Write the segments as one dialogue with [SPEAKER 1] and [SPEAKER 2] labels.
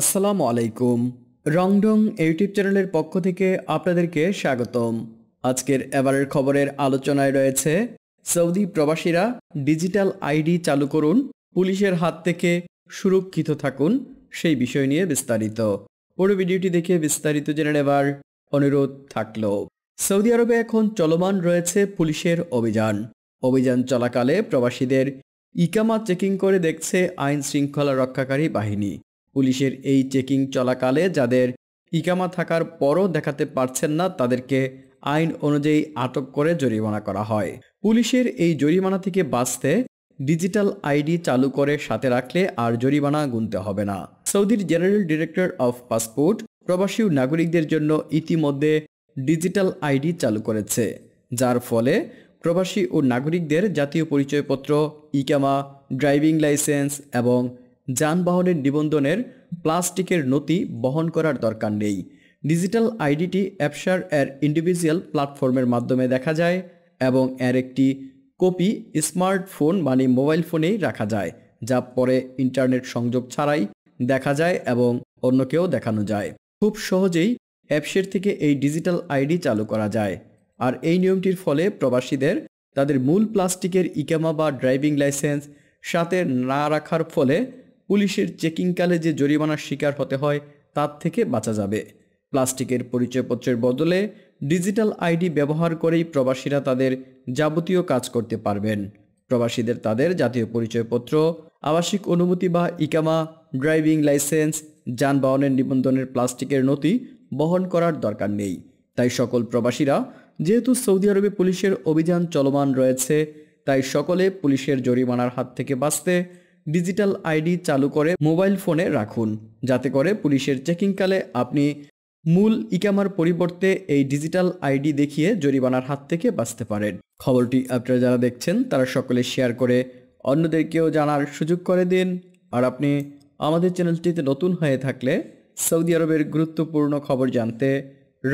[SPEAKER 1] আসসালামু আলাইকুম রংডং ইউটিউব চ্যানেলের পক্ষ থেকে আপনাদেরকে স্বাগতম আজকের এবারের খবরের আলোচনায় রয়েছে সৌদি প্রবাসীরা ডিজিটাল আইডি চালু করুন পুলিশের হাত থেকে সুরক্ষিত থাকুন সেই বিষয় নিয়ে বিস্তারিত পুরো ভিডিওটি দেখে বিস্তারিত জেনে নেবার অনুরোধ থাকল সৌদি আরবে এখন চলমান রয়েছে পুলিশের অভিযান অভিযান চলাকালে প্রবাসীদের ইকামা চেকিং করে দেখছে আইন শৃঙ্খলা রক্ষাকারী বাহিনী পুলিশের এই চেকিং চলাকালে যাদের ইকামা থাকার পরও দেখাতে পারছেন না তাদেরকে আইন অনুযায়ী আটক করে জরিমানা করা হয় পুলিশের এই জরিমানা থেকে বাঁচতে ডিজিটাল আইডি চালু করে সাথে রাখলে আর জরিমানা গুনতে হবে না সৌদির জেনারেল ডিরেক্টর অফ পাসপোর্ট প্রবাসী নাগরিকদের জন্য ইতিমধ্যে ডিজিটাল আইডি চালু করেছে যার ফলে প্রবাসী ও নাগরিকদের জাতীয় পরিচয়পত্র ইকামা ড্রাইভিং লাইসেন্স এবং যানবাহনের নিবন্ধনের প্লাস্টিকের নথি বহন করার দরকার নেই ডিজিটাল আইডিটি অ্যাপসার এর ইন্ডিভিজুয়াল প্ল্যাটফর্মের মাধ্যমে দেখা যায় এবং এর একটি কপি স্মার্টফোন মানে মোবাইল ফোনেই রাখা যায় যা পরে ইন্টারনেট সংযোগ ছাড়াই দেখা যায় এবং অন্যকেও দেখানো যায় খুব সহজেই অ্যাপসের থেকে এই ডিজিটাল আইডি চালু করা যায় আর এই নিয়মটির ফলে প্রবাসীদের তাদের মূল প্লাস্টিকের ইকামা বা ড্রাইভিং লাইসেন্স সাথে না রাখার ফলে পুলিশের চেকিংকালে যে জরিমানার শিকার হতে হয় তার থেকে বাঁচা যাবে প্লাস্টিকের পরিচয়পত্রের বদলে ডিজিটাল আইডি ব্যবহার করেই প্রবাসীরা তাদের যাবতীয় কাজ করতে পারবেন প্রবাসীদের তাদের জাতীয় পরিচয়পত্র আবাসিক অনুমতি বা ইকামা ড্রাইভিং লাইসেন্স যানবাহনের নিবন্ধনের প্লাস্টিকের নথি বহন করার দরকার নেই তাই সকল প্রবাসীরা যেহেতু সৌদি আরবে পুলিশের অভিযান চলমান রয়েছে তাই সকলে পুলিশের জরিমানার হাত থেকে বাঁচতে ডিজিটাল আইডি চালু করে মোবাইল ফোনে রাখুন যাতে করে পুলিশের চেকিংকালে আপনি মূল ইকামার পরিবর্তে এই ডিজিটাল আইডি দেখিয়ে জরিমানার হাত থেকে বাঁচতে পারেন খবরটি আপনারা যারা দেখছেন তারা সকলে শেয়ার করে অন্যদেরকেও জানার সুযোগ করে দিন আর আপনি আমাদের চ্যানেলটিতে নতুন হয়ে থাকলে সৌদি আরবের গুরুত্বপূর্ণ খবর জানতে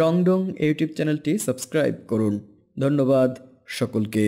[SPEAKER 1] রংডং ইউটিউব চ্যানেলটি সাবস্ক্রাইব করুন ধন্যবাদ সকলকে